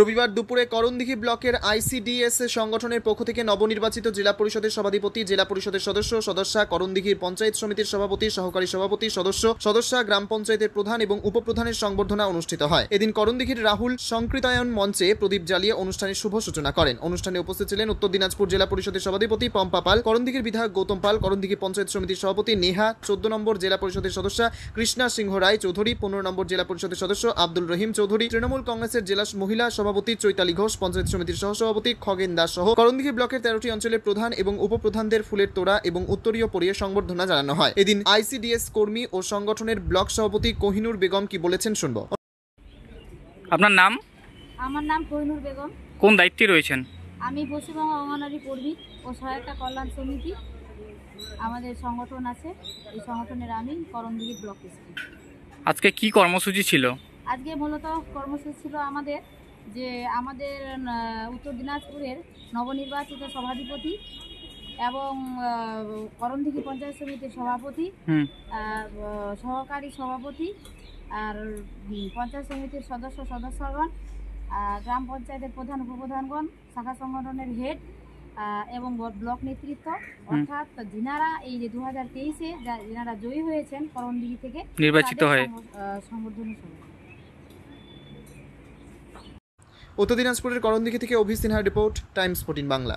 রবিবার দুপুরে করণদিঘি ব্লকের আইসিডিএস সংগঠনের পক্ষ থেকে নবনির্বাচিত জেলা পরিষদের সভাধিপতি জেলা পরিষদের সদস্য সদস্যা করণদিঘির পঞ্চায়েত সমিতির সভাপতি সহকারী সভাপতি সদস্য সদস্যা গ্রাম পঞ্চায়েতের প্রধান এবং উপপ্রধানের সংবর্ধনা অনুষ্ঠিত হয় এদিন করণদিঘির রাহুল সংকৃতায়ন মঞ্চে প্রদীপ জ্বালিয়ে অনুষ্ঠানের শুভ সূচনা করেন অনুষ্ঠানে উপস্থিত ছিলেন উত্তর দিনাজপুর জেলা পরিষদের সভাধিপতি পম্পা পাল করণদিঘির বিধায়ক গৌতম পাল করণদিঘি পঞ্চায়েত সমিতির সভাপতি নেহা চোদ্দ নম্বর জেলা পরিষদের সদস্যা কৃষ্ণা সিংহ রায় চৌধুরী পনেরো নম্বর জেলা পরিষদের সদস্য আব্দুল রহিম চৌধুরী তৃণমূল কংগ্রেসের জেলা মহিলা সভাপতি চৈতালি ঘোষ পঞ্চায়েত সমিতির সহসভাপতি খগেন দাস সহ করণদিঘি ব্লকের তেরোটি অঞ্চলের প্রধান এবং উপপ্রধানদের ফুলের তোড়া এবং উত্তরীয় পরিয়ে সংবর্ধনা জানানো হয় এদিন আইসিডিএস কর্মী ও সংগঠনের ব্লক সভাপতি কোহিনুর বেগম কি বলেছেন শুনব আপনার নাম আমার নাম কোহিনুর বেগম কোন দায়িত্বে রয়েছেন আমি পশ্চিমবঙ্গ অঙ্গনারী কর্মী ও সহায়তা কল্যাণ সমিতি আমাদের সংগঠন আছে এই সংগঠনের আমি করণদিঘি ব্লক আজকে কি কর্মসূচি ছিল আজকে মূলত কর্মসূচি ছিল আমাদের যে আমাদের উত্তর দিনাজপুরের নবনির্বাচিত সভাধিপতি এবং করণদিঘি পঞ্চায়েত সমিতির সভাপতি সহকারী সভাপতি আর পঞ্চায়েত সমিতির সদস্য সদস্যগণ গ্রাম পঞ্চায়েতের প্রধান উপপ্রধানগণ শাখা সংগঠনের হেড এবং ব্লক নেতৃত্ব অর্থাৎ যিনারা এই যে দু হাজার তেইশে যিনারা জয়ী হয়েছেন করণদিঘি থেকে নির্বাচিত হয়ে সংবর্ধনা সভা উত্তর দিনাজপুরের করণদিঘি থেকে অভিস সিনহার রিপোর্ট টাইমস ফোর্টিন বাংলা